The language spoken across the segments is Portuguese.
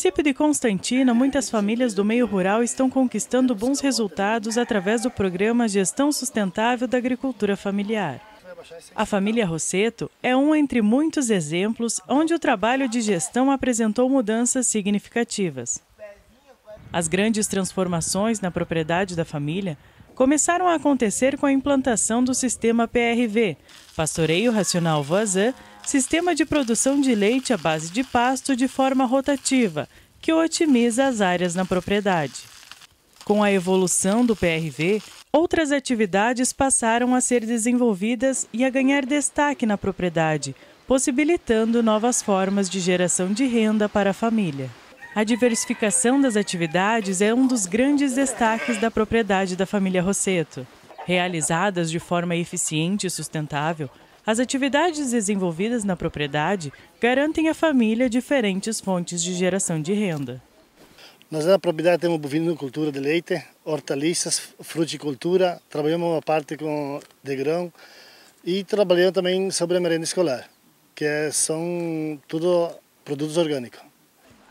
município de Constantina, muitas famílias do meio rural estão conquistando bons resultados através do programa Gestão Sustentável da Agricultura Familiar. A família Rosseto é um entre muitos exemplos onde o trabalho de gestão apresentou mudanças significativas. As grandes transformações na propriedade da família começaram a acontecer com a implantação do sistema PRV, Pastoreio Racional Voisin, sistema de produção de leite à base de pasto de forma rotativa, que otimiza as áreas na propriedade. Com a evolução do PRV, outras atividades passaram a ser desenvolvidas e a ganhar destaque na propriedade, possibilitando novas formas de geração de renda para a família. A diversificação das atividades é um dos grandes destaques da propriedade da família Rosseto. Realizadas de forma eficiente e sustentável, as atividades desenvolvidas na propriedade garantem à família diferentes fontes de geração de renda. Nós na propriedade temos bovinocultura de leite, hortaliças, fruticultura, trabalhamos uma parte com de grão e trabalhamos também sobre a merenda escolar, que é, são tudo produtos orgânicos.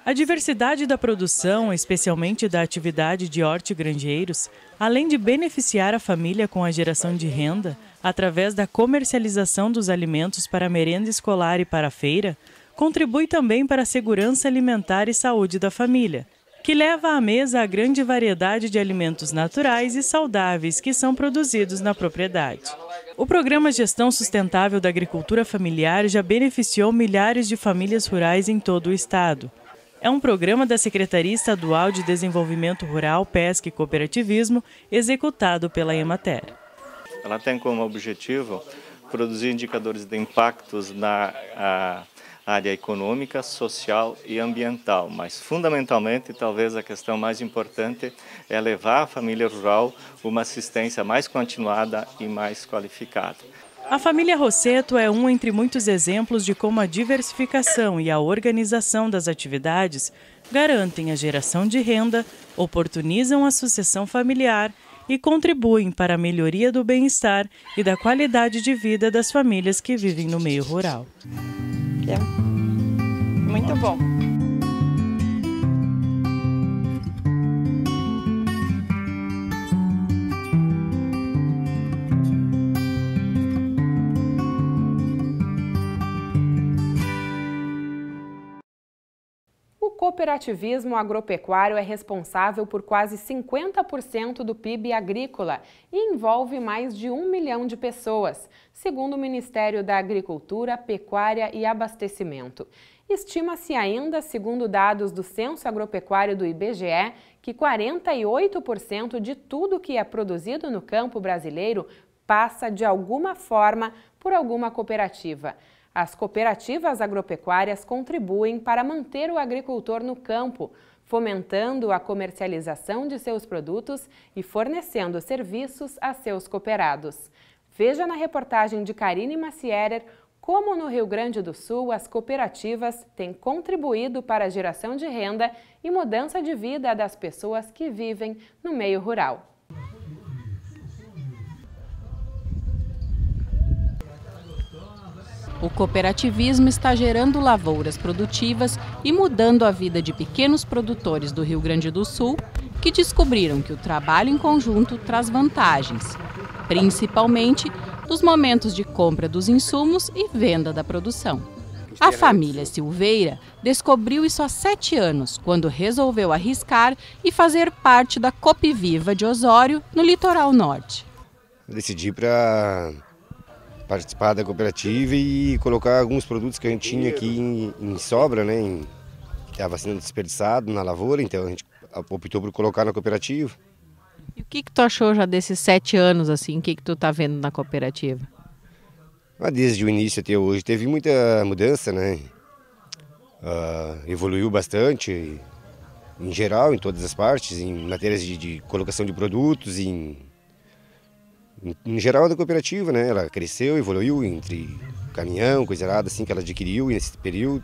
A diversidade da produção, especialmente da atividade de hortigranjeiros, além de beneficiar a família com a geração de renda, através da comercialização dos alimentos para a merenda escolar e para a feira, contribui também para a segurança alimentar e saúde da família, que leva à mesa a grande variedade de alimentos naturais e saudáveis que são produzidos na propriedade. O programa Gestão Sustentável da Agricultura Familiar já beneficiou milhares de famílias rurais em todo o estado é um programa da Secretaria Estadual de Desenvolvimento Rural, Pesca e Cooperativismo, executado pela Emater. Ela tem como objetivo produzir indicadores de impactos na a, área econômica, social e ambiental, mas fundamentalmente, talvez a questão mais importante é levar à família rural uma assistência mais continuada e mais qualificada. A família Rosseto é um entre muitos exemplos de como a diversificação e a organização das atividades garantem a geração de renda, oportunizam a sucessão familiar e contribuem para a melhoria do bem-estar e da qualidade de vida das famílias que vivem no meio rural. É. Muito bom. cooperativismo agropecuário é responsável por quase 50% do PIB agrícola e envolve mais de um milhão de pessoas, segundo o Ministério da Agricultura, Pecuária e Abastecimento. Estima-se ainda, segundo dados do Censo Agropecuário do IBGE, que 48% de tudo que é produzido no campo brasileiro passa de alguma forma por alguma cooperativa. As cooperativas agropecuárias contribuem para manter o agricultor no campo, fomentando a comercialização de seus produtos e fornecendo serviços a seus cooperados. Veja na reportagem de Karine Macierer como no Rio Grande do Sul as cooperativas têm contribuído para a geração de renda e mudança de vida das pessoas que vivem no meio rural. O cooperativismo está gerando lavouras produtivas e mudando a vida de pequenos produtores do Rio Grande do Sul que descobriram que o trabalho em conjunto traz vantagens, principalmente nos momentos de compra dos insumos e venda da produção. A família Silveira descobriu isso há sete anos, quando resolveu arriscar e fazer parte da Copiviva de Osório, no litoral norte. Decidi para participar da cooperativa e colocar alguns produtos que a gente tinha aqui em, em sobra, né? que estava sendo desperdiçado na lavoura, então a gente optou por colocar na cooperativa. E o que que tu achou já desses sete anos, assim, o que que tu tá vendo na cooperativa? Ah, desde o início até hoje teve muita mudança, né? Uh, evoluiu bastante, em geral, em todas as partes, em matérias de, de colocação de produtos, em em geral é da cooperativa, né? Ela cresceu, evoluiu entre caminhão, coisa errada assim que ela adquiriu nesse período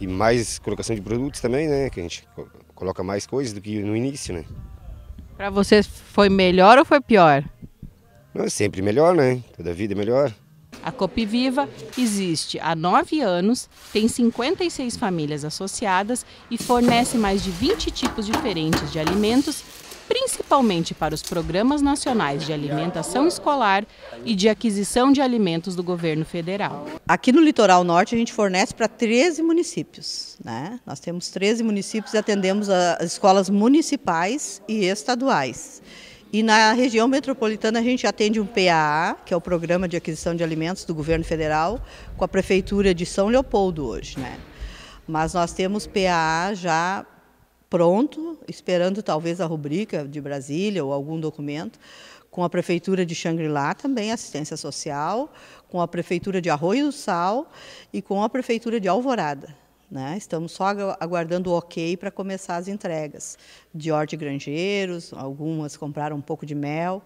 e mais colocação de produtos também, né? Que a gente coloca mais coisas do que no início, né? Para você foi melhor ou foi pior? Não, é sempre melhor, né? Toda vida é melhor. A Copiviva existe há nove anos, tem 56 famílias associadas e fornece mais de 20 tipos diferentes de alimentos principalmente para os programas nacionais de alimentação escolar e de aquisição de alimentos do governo federal. Aqui no Litoral Norte a gente fornece para 13 municípios. Né? Nós temos 13 municípios e atendemos as escolas municipais e estaduais. E na região metropolitana a gente atende um PAA, que é o Programa de Aquisição de Alimentos do Governo Federal, com a Prefeitura de São Leopoldo hoje. Né? Mas nós temos PAA já pronto, esperando talvez a rubrica de Brasília ou algum documento, com a Prefeitura de Xangri-Lá também, assistência social, com a Prefeitura de Arroio do Sal e com a Prefeitura de Alvorada. Né? Estamos só aguardando o ok para começar as entregas de hortigrangeiros, algumas compraram um pouco de mel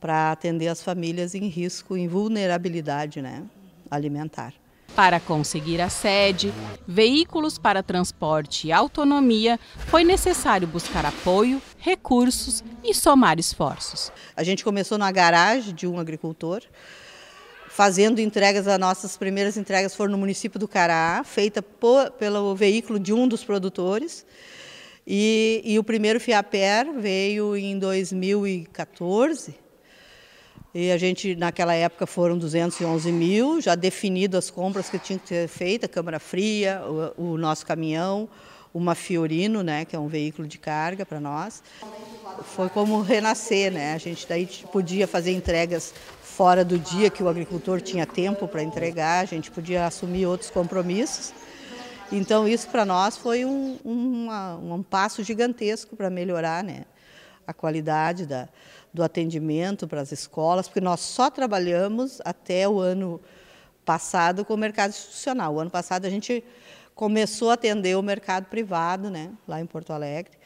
para atender as famílias em risco, em vulnerabilidade né? alimentar. Para conseguir a sede, veículos para transporte e autonomia, foi necessário buscar apoio, recursos e somar esforços. A gente começou na garagem de um agricultor, fazendo entregas, as nossas primeiras entregas foram no município do Caraá, feita por, pelo veículo de um dos produtores. E, e o primeiro FIAPER veio em 2014, e a gente, naquela época, foram 211 mil, já definido as compras que tinham que ser feitas, câmara fria, o, o, nosso caminhão, uma Fiorino, né, que é um veículo de carga para nós. Foi como renascer, né? A gente daí podia fazer entregas fora do dia que o agricultor tinha tempo para entregar, a gente podia assumir outros compromissos. Então isso para nós foi um, um, um passo gigantesco para melhorar, né? a qualidade da, do atendimento para as escolas, porque nós só trabalhamos até o ano passado com o mercado institucional. O ano passado a gente começou a atender o mercado privado, né, lá em Porto Alegre.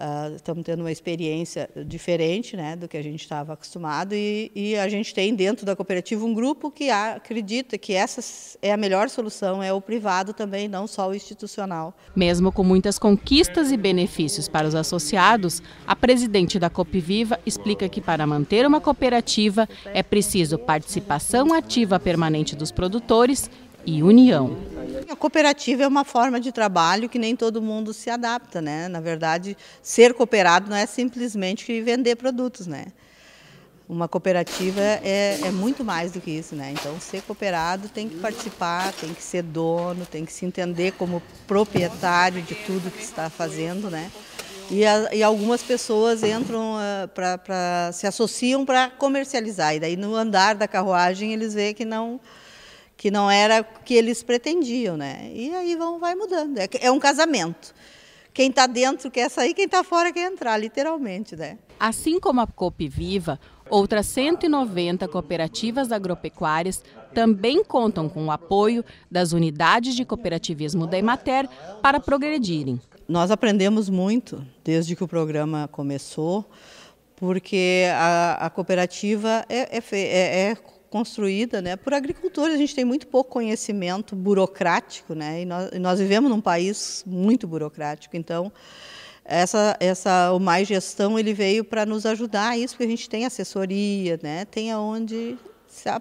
Ah, estamos tendo uma experiência diferente né, do que a gente estava acostumado e, e, a gente tem dentro da cooperativa um grupo que acredita que essa é a melhor solução, é o privado também, não só o institucional. Mesmo com muitas conquistas e benefícios para os associados, a presidente da Copviva explica que para manter uma cooperativa é preciso participação ativa permanente dos produtores e união. A cooperativa é uma forma de trabalho que nem todo mundo se adapta, né? Na verdade, ser cooperado não é simplesmente vender produtos, né? Uma cooperativa é, é muito mais do que isso, né? Então, ser cooperado tem que participar, tem que ser dono, tem que se entender como proprietário de tudo que está fazendo, né? E, a, e, algumas pessoas entram uh, ah, para se associam para comercializar e daí no andar da carruagem eles veem que não que não era o que eles pretendiam, né? E aí vão, vai mudando. É, é um casamento. Quem está dentro quer sair, quem está fora quer entrar, literalmente, né? Assim como a Cope Viva, outras 190 cooperativas agropecuárias também contam com o apoio das unidades de cooperativismo da Emater para progredirem. Nós aprendemos muito desde que o programa começou, porque a, a cooperativa é, é, é, é construída né, por agricultores. A gente tem muito pouco conhecimento burocrático, né, e nós, e nós vivemos num país muito burocrático. Então, essa, essa, o Mais Gestão ele veio para nos ajudar a isso, porque a gente tem assessoria, né, tem aonde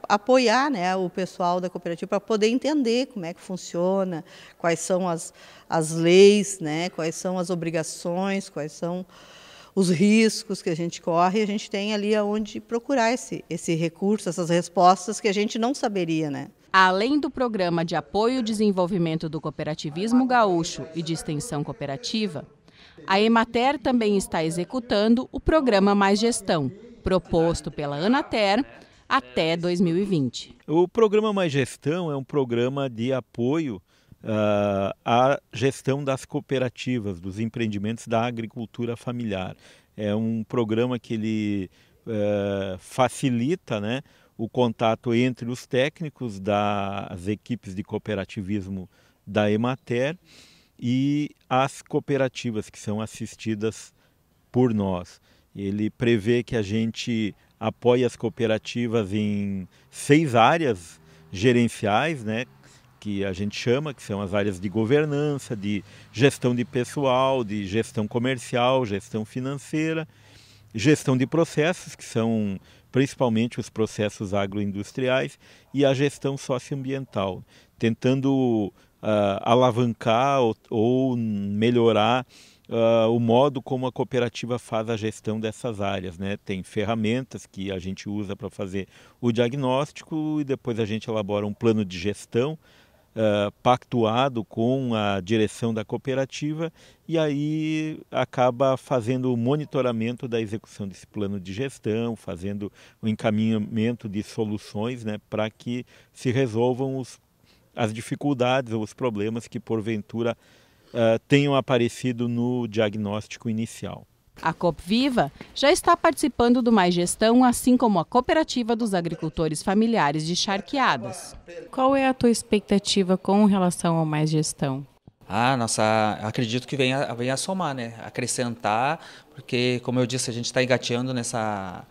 apoiar né, o pessoal da cooperativa para poder entender como é que funciona, quais são as, as leis, né, quais são as obrigações, quais são os riscos que a gente corre, a gente tem ali aonde procurar esse, esse recurso, essas respostas que a gente não saberia, né? Além do programa de apoio e desenvolvimento do cooperativismo gaúcho e de extensão cooperativa, a Emater também está executando o programa Mais Gestão, proposto pela Anater até 2020. O programa Mais Gestão é um programa de apoio uh, a gestão das cooperativas, dos empreendimentos da agricultura familiar. É um programa que ele uh, facilita né, o contato entre os técnicos das equipes de cooperativismo da Emater e as cooperativas que são assistidas por nós. Ele prevê que a gente apoie as cooperativas em seis áreas gerenciais, né? que a gente chama, que são as áreas de governança, de gestão de pessoal, de gestão comercial, gestão financeira, gestão de processos, que são principalmente os processos agroindustriais, e a gestão socioambiental, tentando uh, alavancar ou, ou melhorar uh, o modo como a cooperativa faz a gestão dessas áreas. Né? Tem ferramentas que a gente usa para fazer o diagnóstico e depois a gente elabora um plano de gestão eh, pactuado com a direção da cooperativa e aí acaba fazendo o monitoramento da execução desse plano de gestão, fazendo o encaminhamento de soluções né, para que se resolvam os, as dificuldades ou os problemas que porventura uh, tenham aparecido no diagnóstico inicial. A Copviva já está participando do Mais Gestão, assim como a Cooperativa dos Agricultores Familiares de Charqueadas. Qual é a tua expectativa com relação ao Mais Gestão? Ah, nossa, acredito que venha, venha a somar, né? Acrescentar, porque, como eu disse, a gente está engateando nessa,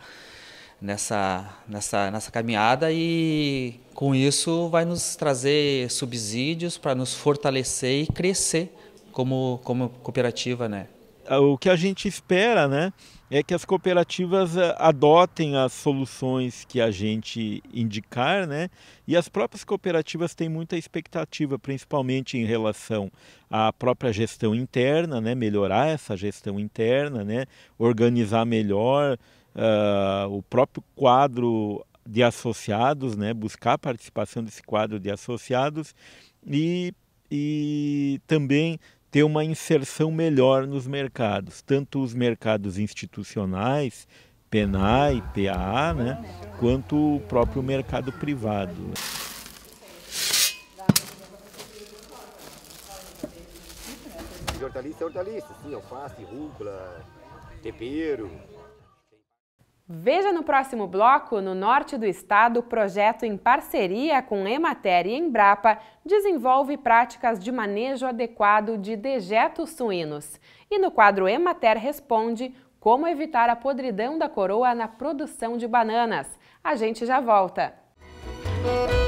nessa, nessa, nessa caminhada e, com isso, vai nos trazer subsídios para nos fortalecer e crescer como, como cooperativa, né? o que a gente espera, né? É que as cooperativas eh, adotem as soluções que a gente indicar, né? E as próprias cooperativas têm muita expectativa, principalmente em relação à própria gestão interna, né? Melhorar essa gestão interna, né? Organizar melhor uh, o próprio quadro de associados, né? Buscar a participação desse quadro de associados e e também ter uma inserção melhor nos mercados, tanto os mercados institucionais, PENAI, PAA, né, quanto o próprio mercado privado. Hortaliça né. é hortaliça, sim, alface, rúcula, tempero, Veja no próximo bloco, no norte do estado, o projeto em parceria com Emater e Embrapa desenvolve práticas de manejo adequado de dejetos suínos. E no quadro Emater Responde, como evitar a podridão da coroa na produção de bananas. A gente já volta. Música